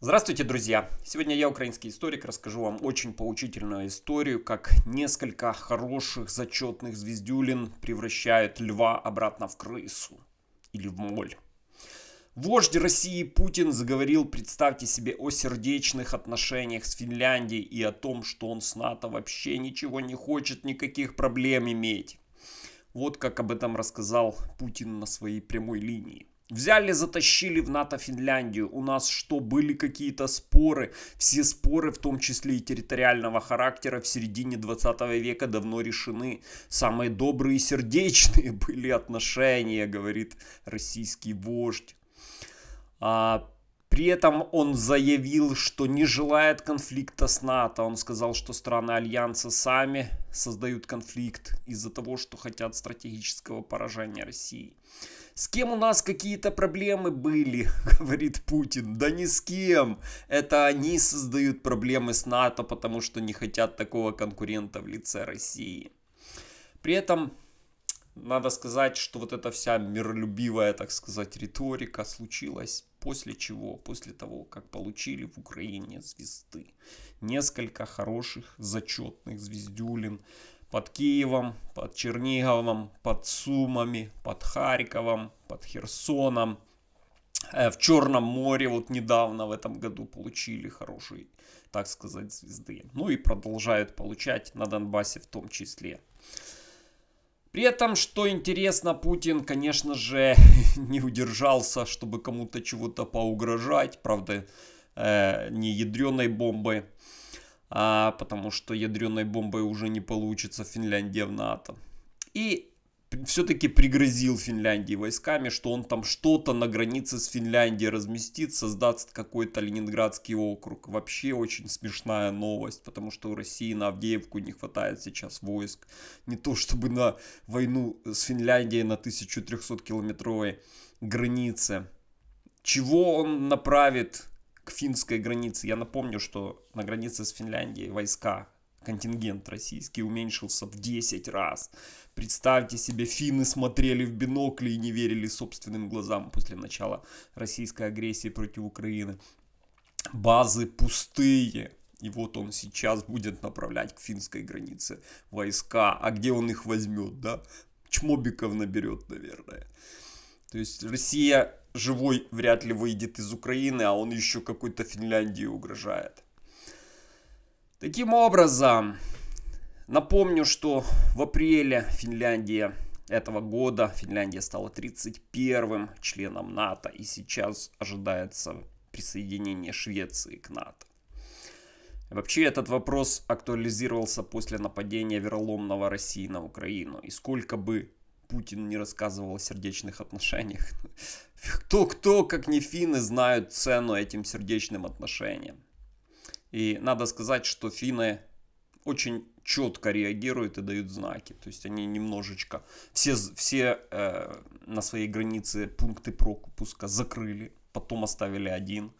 Здравствуйте, друзья! Сегодня я, украинский историк, расскажу вам очень поучительную историю, как несколько хороших зачетных звездюлин превращают льва обратно в крысу или в моль. Вождь России Путин заговорил, представьте себе, о сердечных отношениях с Финляндией и о том, что он с НАТО вообще ничего не хочет, никаких проблем иметь. Вот как об этом рассказал Путин на своей прямой линии. Взяли, затащили в НАТО Финляндию. У нас что, были какие-то споры? Все споры, в том числе и территориального характера, в середине 20 века давно решены. Самые добрые и сердечные были отношения, говорит российский вождь. А, при этом он заявил, что не желает конфликта с НАТО. Он сказал, что страны Альянса сами создают конфликт из-за того, что хотят стратегического поражения России. С кем у нас какие-то проблемы были, говорит Путин. Да ни с кем. Это они создают проблемы с НАТО, потому что не хотят такого конкурента в лице России. При этом надо сказать, что вот эта вся миролюбивая, так сказать, риторика случилась после чего? После того, как получили в Украине звезды. Несколько хороших зачетных звездюлин под Киевом, под Черниговом, под Сумами, под Харьковом, под Херсоном. Э, в Черном море вот недавно в этом году получили хорошие, так сказать, звезды. Ну и продолжают получать на Донбассе в том числе. При этом, что интересно, Путин, конечно же, не удержался, чтобы кому-то чего-то поугрожать. Правда, э, не ядреной бомбой, а потому что ядреной бомбой уже не получится Финляндия а в НАТО. И все-таки пригрозил Финляндии войсками, что он там что-то на границе с Финляндией разместит, создаст какой-то Ленинградский округ. Вообще очень смешная новость, потому что у России на Авдеевку не хватает сейчас войск. Не то чтобы на войну с Финляндией на 1300-километровой границе. Чего он направит к финской границе? Я напомню, что на границе с Финляндией войска контингент российский уменьшился в 10 раз. Представьте себе, финны смотрели в бинокли и не верили собственным глазам после начала российской агрессии против Украины. Базы пустые, и вот он сейчас будет направлять к финской границе войска. А где он их возьмет, да? Чмобиков наберет, наверное. То есть Россия живой вряд ли выйдет из Украины, а он еще какой-то Финляндии угрожает. Таким образом, напомню, что в апреле Финляндия этого года Финляндия стала 31 членом НАТО и сейчас ожидается присоединение Швеции к НАТО. Вообще этот вопрос актуализировался после нападения вероломного России на Украину. И сколько бы Путин не рассказывал о сердечных отношениях, кто-кто, как не финны, знают цену этим сердечным отношениям. И надо сказать, что финны очень четко реагируют и дают знаки. То есть они немножечко все, все э, на своей границе пункты пропуска закрыли, потом оставили один,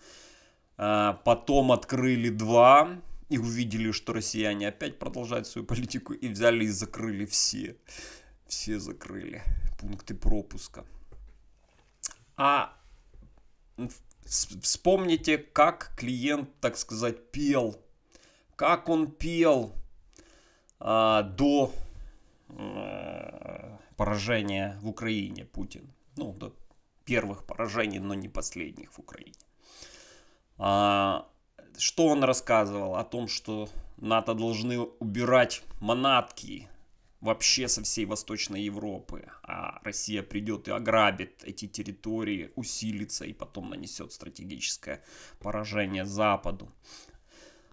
э, потом открыли два и увидели, что россияне опять продолжают свою политику и взяли и закрыли все. Все закрыли пункты пропуска. А ну, в Вспомните, как клиент, так сказать, пел, как он пел а, до а, поражения в Украине Путин. Ну, до первых поражений, но не последних в Украине. А, что он рассказывал о том, что НАТО должны убирать манатки вообще со всей Восточной Европы, а Россия придет и ограбит эти территории, усилится и потом нанесет стратегическое поражение Западу.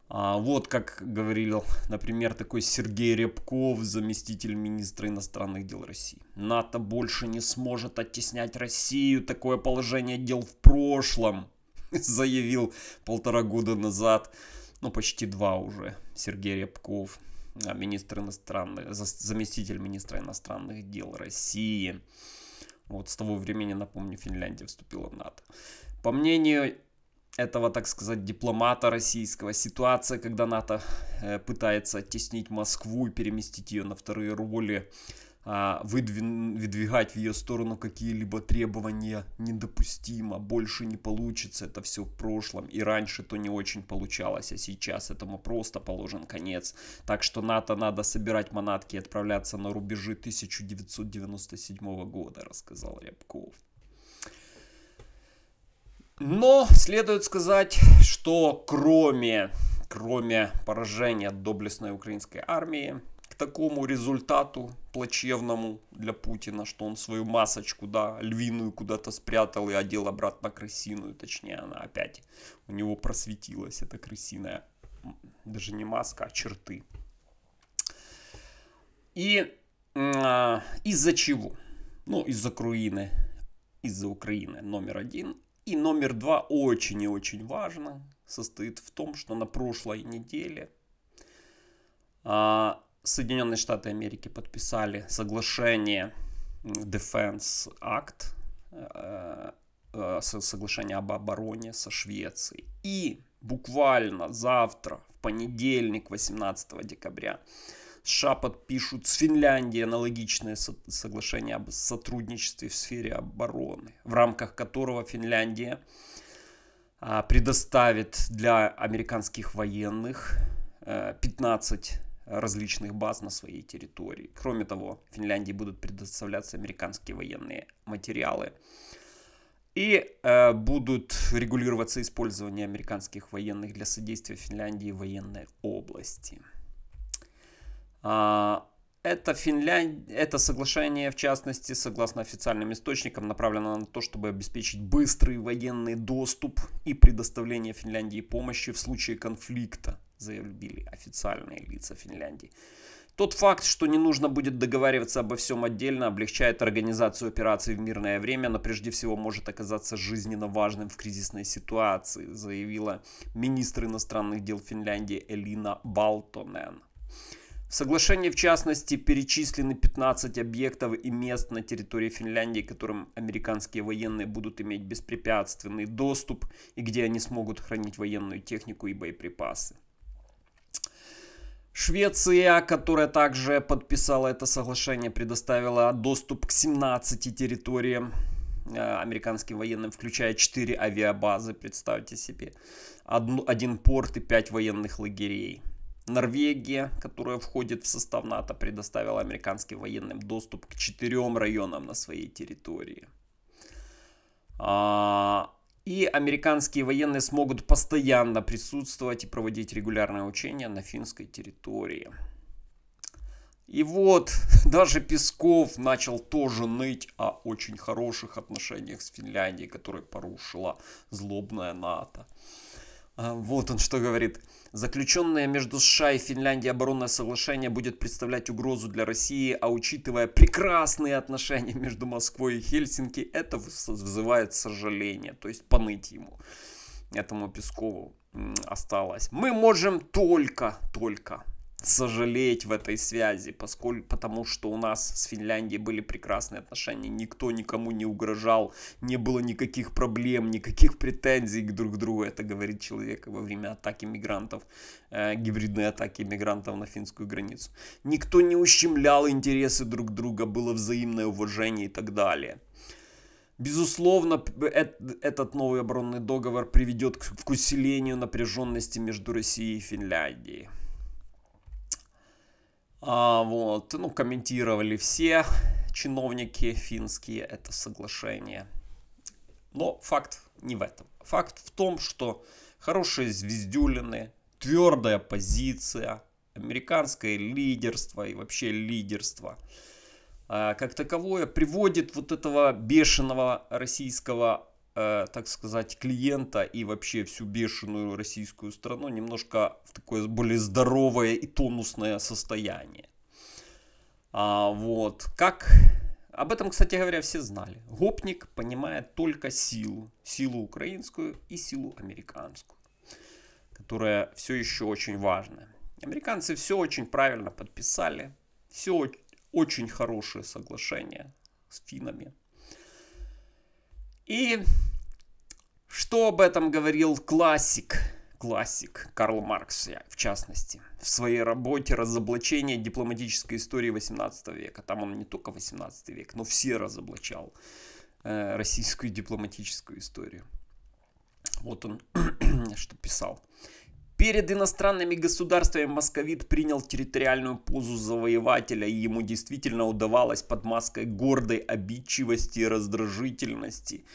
А, вот как говорил, например, такой Сергей Рябков, заместитель министра иностранных дел России. НАТО больше не сможет оттеснять Россию, такое положение дел в прошлом, заявил полтора года назад, ну почти два уже, Сергей Рябков. А, министр иностранных, заместитель министра иностранных дел России. Вот с того времени, напомню, Финляндия вступила в НАТО. По мнению этого, так сказать, дипломата российского, ситуация, когда НАТО э, пытается оттеснить Москву и переместить ее на вторые роли а, выдвигать в ее сторону какие-либо требования недопустимо, больше не получится, это все в прошлом, и раньше то не очень получалось, а сейчас этому просто положен конец. Так что НАТО надо собирать манатки и отправляться на рубежи 1997 года, рассказал Рябков. Но следует сказать, что кроме, кроме поражения доблестной украинской армии, такому результату плачевному для Путина, что он свою масочку, да, львиную куда-то спрятал и одел обратно крысиную, точнее, она опять у него просветилась, эта крысиная, даже не маска, а черты. И э, из-за чего? Ну, из-за Украины, из-за Украины номер один. И номер два очень и очень важно состоит в том, что на прошлой неделе а, Соединенные Штаты Америки подписали соглашение Defense Act, э, э, соглашение об обороне со Швецией. И буквально завтра, в понедельник, 18 декабря, США подпишут с Финляндией аналогичное соглашение об сотрудничестве в сфере обороны, в рамках которого Финляндия а, предоставит для американских военных 15 э, различных баз на своей территории. Кроме того, Финляндии будут предоставляться американские военные материалы. И э, будут регулироваться использование американских военных для содействия Финляндии в военной области. А, это, Финлянд... это соглашение, в частности, согласно официальным источникам, направлено на то, чтобы обеспечить быстрый военный доступ и предоставление Финляндии помощи в случае конфликта заявили официальные лица Финляндии. Тот факт, что не нужно будет договариваться обо всем отдельно, облегчает организацию операций в мирное время, но прежде всего может оказаться жизненно важным в кризисной ситуации, заявила министр иностранных дел Финляндии Элина Балтонен. В соглашении, в частности, перечислены 15 объектов и мест на территории Финляндии, которым американские военные будут иметь беспрепятственный доступ и где они смогут хранить военную технику и боеприпасы. Швеция, которая также подписала это соглашение, предоставила доступ к 17 территориям э, американским военным, включая 4 авиабазы, представьте себе, одну, один порт и 5 военных лагерей. Норвегия, которая входит в состав НАТО, предоставила американским военным доступ к четырем районам на своей территории. А, и американские военные смогут постоянно присутствовать и проводить регулярные учения на финской территории. И вот даже Песков начал тоже ныть о очень хороших отношениях с Финляндией, которые порушила злобная НАТО. А, вот он что говорит. Заключенное между США и Финляндией оборонное соглашение будет представлять угрозу для России, а учитывая прекрасные отношения между Москвой и Хельсинки, это вызывает сожаление, то есть поныть ему, этому Пескову осталось. Мы можем только, только сожалеть в этой связи, поскольку, потому что у нас с Финляндией были прекрасные отношения, никто никому не угрожал, не было никаких проблем, никаких претензий к друг другу, это говорит человек во время атаки мигрантов, э, гибридной атаки мигрантов на финскую границу. Никто не ущемлял интересы друг друга, было взаимное уважение и так далее. Безусловно, этот новый оборонный договор приведет к усилению напряженности между Россией и Финляндией. А, вот, ну, комментировали все чиновники финские это соглашение. Но факт не в этом. Факт в том, что хорошие звездюлины, твердая позиция, американское лидерство и вообще лидерство а, как таковое приводит вот этого бешеного российского Э, так сказать, клиента и вообще всю бешеную российскую страну немножко в такое более здоровое и тонусное состояние. А, вот, как... Об этом, кстати говоря, все знали. Гопник понимает только силу. Силу украинскую и силу американскую, которая все еще очень важная. Американцы все очень правильно подписали, все очень хорошее соглашение с финами. И что об этом говорил классик, классик Карл Маркс, в частности, в своей работе «Разоблачение дипломатической истории 18 века». Там он не только 18 век, но все разоблачал э, российскую дипломатическую историю. Вот он что писал. Перед иностранными государствами московит принял территориальную позу завоевателя, и ему действительно удавалось под маской гордой обидчивости и раздражительности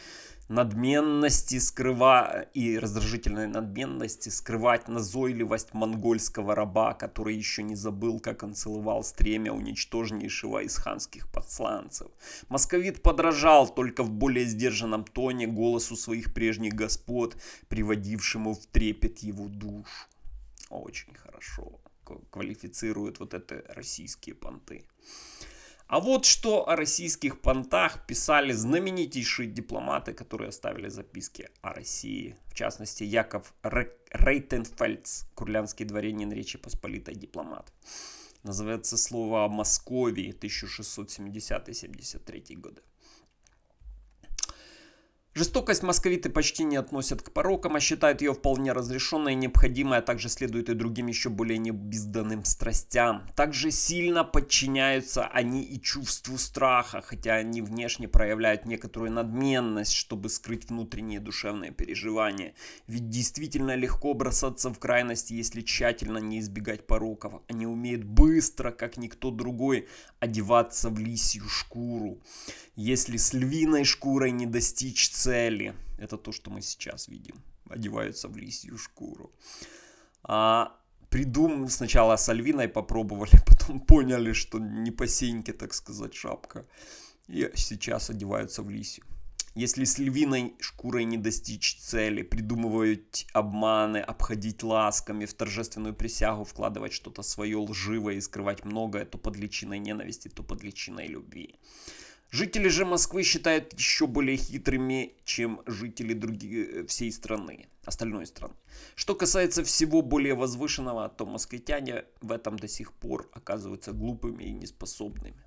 надменности скрыва... и раздражительной надменности скрывать назойливость монгольского раба, который еще не забыл, как он целовал стремя уничтожнейшего из ханских посланцев. Московит подражал только в более сдержанном тоне голосу своих прежних господ, приводившему в трепет его душу. Очень хорошо квалифицируют вот это российские понты. А вот что о российских понтах писали знаменитейшие дипломаты, которые оставили записки о России. В частности, Яков Рейтенфельдс, курлянский дворянин Речи Посполитой дипломат. Называется слово о Москве 1670-73 годы. Жестокость московиты почти не относят к порокам, а считают ее вполне разрешенной и необходимой, а также следует и другим еще более небезданным страстям. Также сильно подчиняются они и чувству страха, хотя они внешне проявляют некоторую надменность, чтобы скрыть внутренние душевные переживания. Ведь действительно легко бросаться в крайности, если тщательно не избегать пороков. Они умеют быстро, как никто другой, одеваться в лисью шкуру. Если с львиной шкурой не достичь цели. Это то, что мы сейчас видим. Одеваются в лисью шкуру. А, придум сначала с Альвиной попробовали, потом поняли, что не по сеньке, так сказать, шапка. И сейчас одеваются в лисью. Если с львиной шкурой не достичь цели, придумывают обманы, обходить ласками, в торжественную присягу вкладывать что-то свое лживое и скрывать многое, то под личиной ненависти, то под личиной любви. Жители же Москвы считают еще более хитрыми, чем жители других, э, всей страны, остальной страны. Что касается всего более возвышенного, то москвитяне в этом до сих пор оказываются глупыми и неспособными.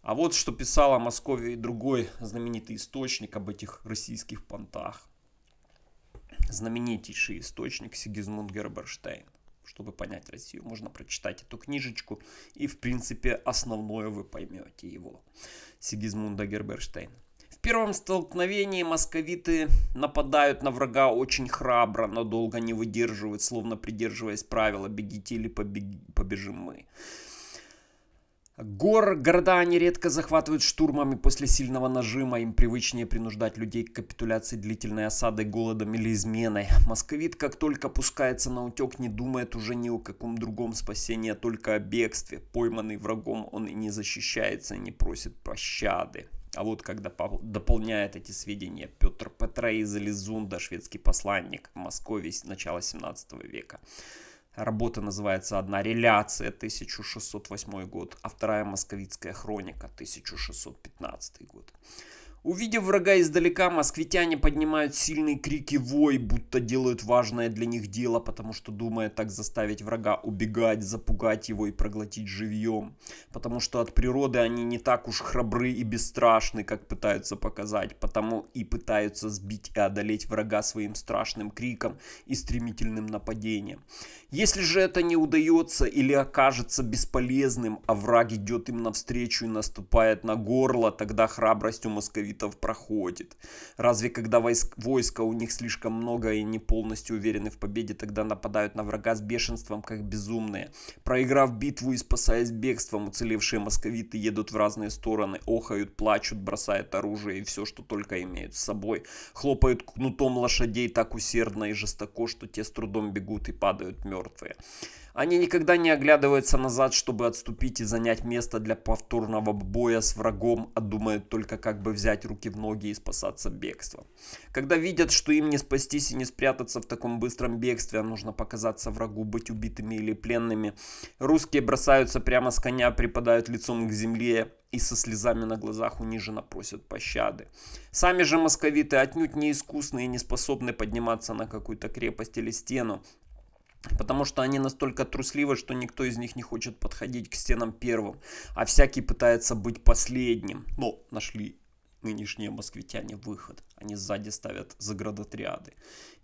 А вот что писал о Москве другой знаменитый источник об этих российских понтах. Знаменитейший источник Сигизмунд Герберштейн. Чтобы понять Россию, можно прочитать эту книжечку, и, в принципе, основное вы поймете его. Сигизмунда Герберштейна. В первом столкновении московиты нападают на врага очень храбро, но долго не выдерживают, словно придерживаясь правила «бегите или побеги, побежим мы». Гор города они редко захватывают штурмами после сильного нажима. Им привычнее принуждать людей к капитуляции длительной осадой, голодом или изменой. Московит, как только пускается на утек, не думает уже ни о каком другом спасении, а только о бегстве. Пойманный врагом он и не защищается, и не просит пощады. А вот когда дополняет эти сведения Петр Петра из Элизунда, шведский посланник в Москве с начала 17 века. Работа называется «Одна реляция» 1608 год, а вторая «Московицкая хроника» 1615 год. Увидев врага издалека, москвитяне поднимают сильные крики вой, будто делают важное для них дело, потому что думая так заставить врага убегать, запугать его и проглотить живьем. Потому что от природы они не так уж храбры и бесстрашны, как пытаются показать, потому и пытаются сбить и одолеть врага своим страшным криком и стремительным нападением. Если же это не удается или окажется бесполезным, а враг идет им навстречу и наступает на горло, тогда храбрость у московитян муавитов проходит. Разве когда войск, войска у них слишком много и не полностью уверены в победе, тогда нападают на врага с бешенством, как безумные. Проиграв битву и спасаясь бегством, уцелевшие московиты едут в разные стороны, охают, плачут, бросают оружие и все, что только имеют с собой. Хлопают кнутом лошадей так усердно и жестоко, что те с трудом бегут и падают мертвые. Они никогда не оглядываются назад, чтобы отступить и занять место для повторного боя с врагом, а думают только как бы взять руки в ноги и спасаться бегством. Когда видят, что им не спастись и не спрятаться в таком быстром бегстве, а нужно показаться врагу, быть убитыми или пленными, русские бросаются прямо с коня, припадают лицом к земле и со слезами на глазах униженно просят пощады. Сами же московиты отнюдь не искусны и не способны подниматься на какую-то крепость или стену, Потому что они настолько трусливы, что никто из них не хочет подходить к стенам первым, а всякий пытается быть последним. Но нашли нынешние москвитяне выход. Они сзади ставят заградотряды.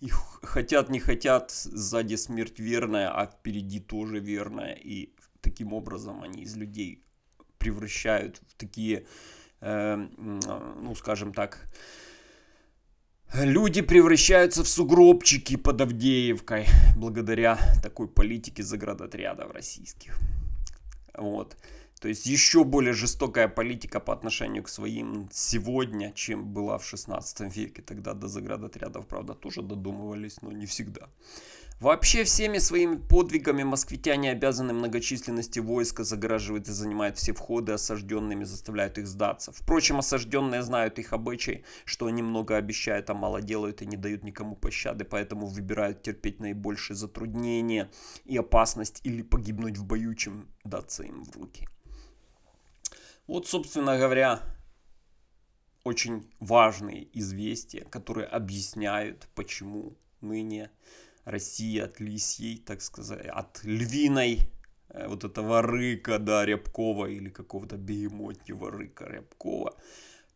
И хотят, не хотят, сзади смерть верная, а впереди тоже верная. И таким образом они из людей превращают в такие, э, э ну скажем так, э, Люди превращаются в сугробчики под Авдеевкой благодаря такой политике заградотрядов российских. Вот. То есть еще более жестокая политика по отношению к своим сегодня, чем была в 16 веке. Тогда до заградотрядов, правда, тоже додумывались, но не всегда. Вообще всеми своими подвигами москвитяне обязаны многочисленности войска, загораживают и занимают все входы осажденными, заставляют их сдаться. Впрочем, осажденные знают их обычаи, что они много обещают, а мало делают и не дают никому пощады, поэтому выбирают терпеть наибольшие затруднения и опасность или погибнуть в бою, чем даться им в руки. Вот, собственно говоря, очень важные известия, которые объясняют, почему ныне России от лисьей, так сказать, от львиной э, вот этого рыка, да, Рябкова или какого-то бегемотнего рыка Рябкова,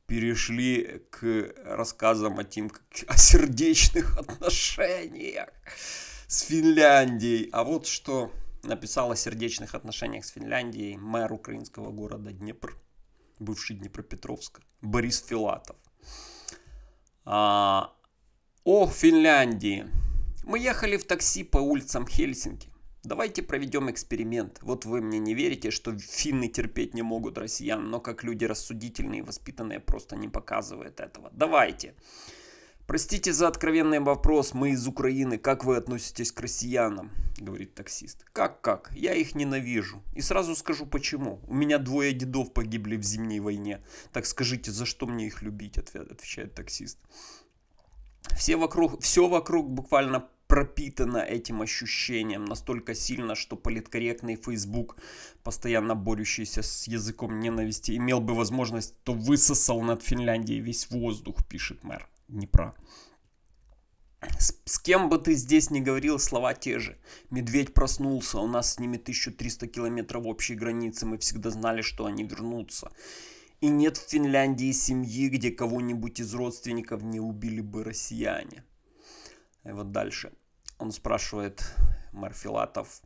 перешли к рассказам о, тем, о сердечных отношениях с Финляндией. А вот что написал о сердечных отношениях с Финляндией мэр украинского города Днепр, бывший Днепропетровск, Борис Филатов. А, о Финляндии мы ехали в такси по улицам Хельсинки. Давайте проведем эксперимент. Вот вы мне не верите, что финны терпеть не могут россиян, но как люди рассудительные и воспитанные просто не показывают этого. Давайте. Простите за откровенный вопрос, мы из Украины, как вы относитесь к россиянам? Говорит таксист. Как, как? Я их ненавижу. И сразу скажу почему. У меня двое дедов погибли в зимней войне. Так скажите, за что мне их любить? Отвечает таксист. Все вокруг, все вокруг буквально пропитана этим ощущением настолько сильно, что политкорректный Facebook, постоянно борющийся с языком ненависти, имел бы возможность, то высосал над Финляндией весь воздух, пишет мэр Днепра. С, с кем бы ты здесь ни говорил, слова те же. Медведь проснулся, у нас с ними 1300 километров общей границы, мы всегда знали, что они вернутся. И нет в Финляндии семьи, где кого-нибудь из родственников не убили бы россияне. И вот дальше он спрашивает Марфилатов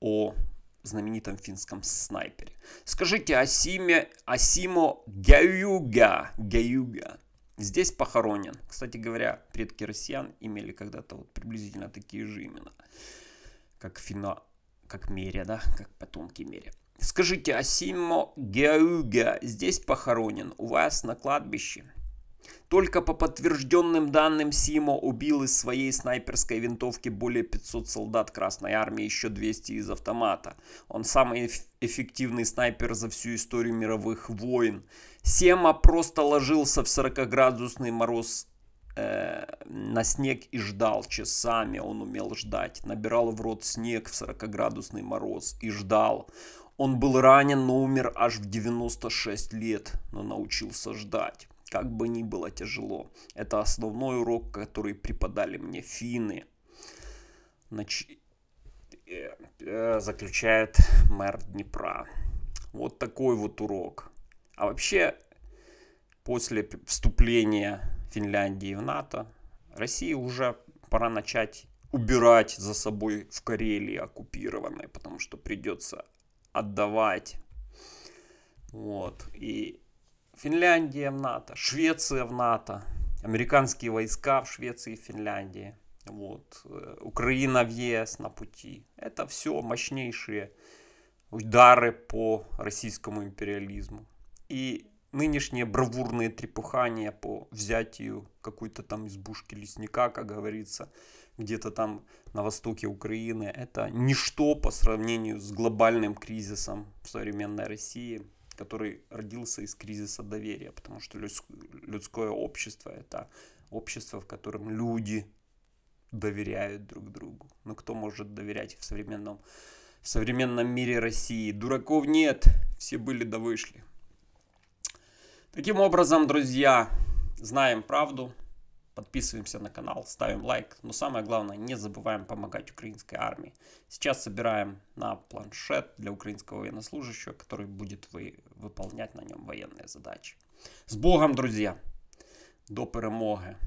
о знаменитом финском снайпере. Скажите, Асиме, Асимо Гаюга, Гаюга, здесь похоронен. Кстати говоря, предки россиян имели когда-то вот приблизительно такие же имена, как Фино, как Меря, да, как потомки Меря. Скажите, Асимо Гаюга здесь похоронен, у вас на кладбище? Только по подтвержденным данным Симо убил из своей снайперской винтовки более 500 солдат Красной Армии, еще 200 из автомата. Он самый эффективный снайпер за всю историю мировых войн. Сема просто ложился в 40-градусный мороз э, на снег и ждал часами. Он умел ждать. Набирал в рот снег в 40-градусный мороз и ждал. Он был ранен, но умер аж в 96 лет, но научился ждать. Как бы ни было тяжело, это основной урок, который преподали мне финны. Нач... Э, э, заключает мэр Днепра. Вот такой вот урок. А вообще, после вступления Финляндии в НАТО, России уже пора начать убирать за собой в Карелии оккупированные, потому что придется отдавать. Вот. И Финляндия в НАТО, Швеция в НАТО, американские войска в Швеции и Финляндии, вот, э, Украина в ЕС на пути. Это все мощнейшие удары по российскому империализму. И нынешние бравурные трепухания по взятию какой-то там избушки лесника, как говорится, где-то там на востоке Украины, это ничто по сравнению с глобальным кризисом современной России – который родился из кризиса доверия, потому что людское общество — это общество, в котором люди доверяют друг другу. Но ну, кто может доверять в современном, в современном мире России? Дураков нет, все были да вышли. Таким образом, друзья, знаем правду, Подписываемся на канал, ставим лайк, но самое главное, не забываем помогать украинской армии. Сейчас собираем на планшет для украинского военнослужащего, который будет вы, выполнять на нем военные задачи. С Богом, друзья! До перемоги!